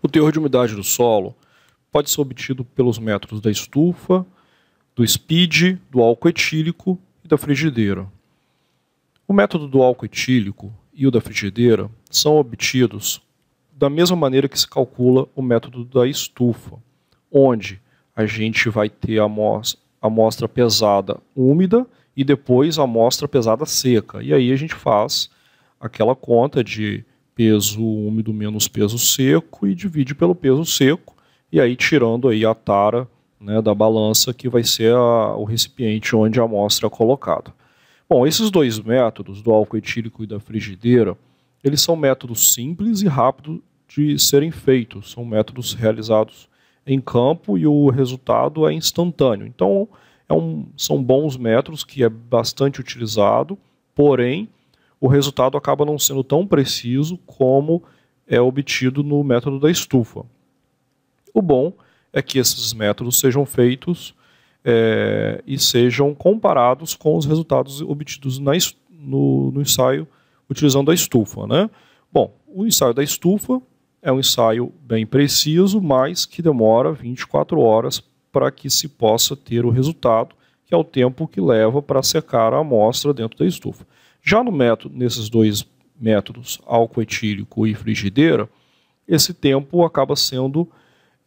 O teor de umidade do solo pode ser obtido pelos métodos da estufa, do speed, do álcool etílico e da frigideira. O método do álcool etílico e o da frigideira são obtidos da mesma maneira que se calcula o método da estufa, onde a gente vai ter a amostra pesada úmida e depois a amostra pesada seca. E aí a gente faz aquela conta de peso úmido menos peso seco e divide pelo peso seco e aí tirando aí a tara né, da balança que vai ser a, o recipiente onde a amostra é colocada. Bom, esses dois métodos, do álcool etílico e da frigideira, eles são métodos simples e rápidos de serem feitos, são métodos realizados em campo e o resultado é instantâneo. Então, é um, são bons métodos que é bastante utilizado, porém o resultado acaba não sendo tão preciso como é obtido no método da estufa. O bom é que esses métodos sejam feitos é, e sejam comparados com os resultados obtidos na, no, no, ensaio utilizando a estufa. Né? Bom, o ensaio da estufa é um ensaio bem preciso, mas que demora 24 horas para que se possa ter o resultado, que é o tempo que leva para secar a amostra dentro da estufa. Já no método, nesses dois métodos, álcool etílico e frigideira, esse tempo acaba sendo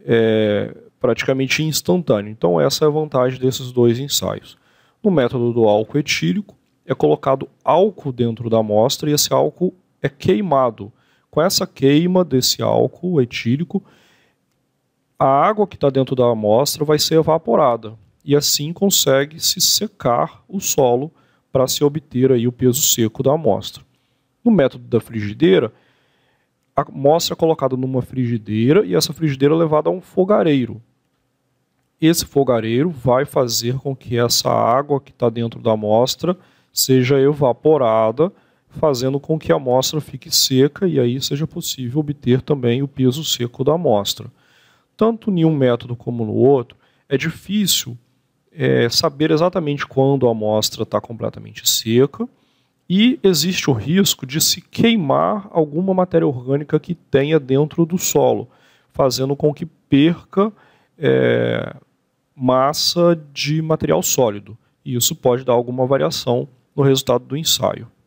é, praticamente instantâneo. Então essa é a vantagem desses dois ensaios. No método do álcool etílico, é colocado álcool dentro da amostra e esse álcool é queimado. Com essa queima desse álcool etílico, a água que está dentro da amostra vai ser evaporada e assim consegue se secar o solo para se obter aí o peso seco da amostra. No método da frigideira, a amostra é colocada numa frigideira e essa frigideira é levada a um fogareiro. Esse fogareiro vai fazer com que essa água que está dentro da amostra seja evaporada, fazendo com que a amostra fique seca e aí seja possível obter também o peso seco da amostra tanto em um método como no outro, é difícil é, saber exatamente quando a amostra está completamente seca e existe o risco de se queimar alguma matéria orgânica que tenha dentro do solo, fazendo com que perca é, massa de material sólido. E isso pode dar alguma variação no resultado do ensaio.